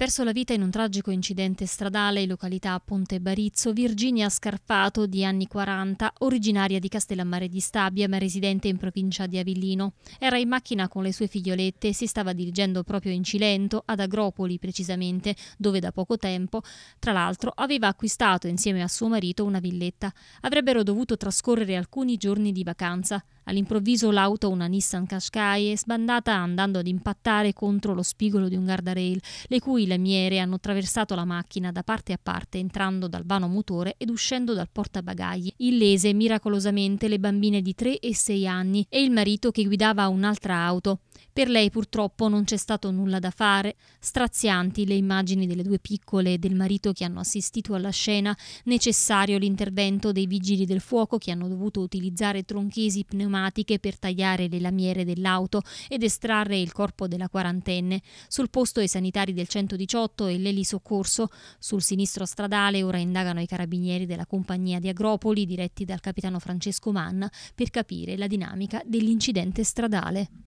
perso la vita in un tragico incidente stradale in località Ponte Barizzo, Virginia Scarpato, di anni 40, originaria di Castellammare di Stabia, ma residente in provincia di Avellino. Era in macchina con le sue figliolette e si stava dirigendo proprio in Cilento, ad Agropoli precisamente, dove da poco tempo, tra l'altro, aveva acquistato insieme a suo marito una villetta. Avrebbero dovuto trascorrere alcuni giorni di vacanza. All'improvviso l'auto, una Nissan Qashqai, è sbandata andando ad impattare contro lo spigolo di un guardrail, le cui lamiere hanno attraversato la macchina da parte a parte, entrando dal vano motore ed uscendo dal portabagagli. Illese miracolosamente le bambine di 3 e 6 anni e il marito che guidava un'altra auto. Per lei purtroppo non c'è stato nulla da fare, strazianti le immagini delle due piccole e del marito che hanno assistito alla scena, necessario l'intervento dei vigili del fuoco che hanno dovuto utilizzare tronchesi pneumatiche per tagliare le lamiere dell'auto ed estrarre il corpo della quarantenne. Sul posto i sanitari del 118 e l'elisoccorso, sul sinistro stradale ora indagano i carabinieri della compagnia di Agropoli diretti dal capitano Francesco Manna per capire la dinamica dell'incidente stradale.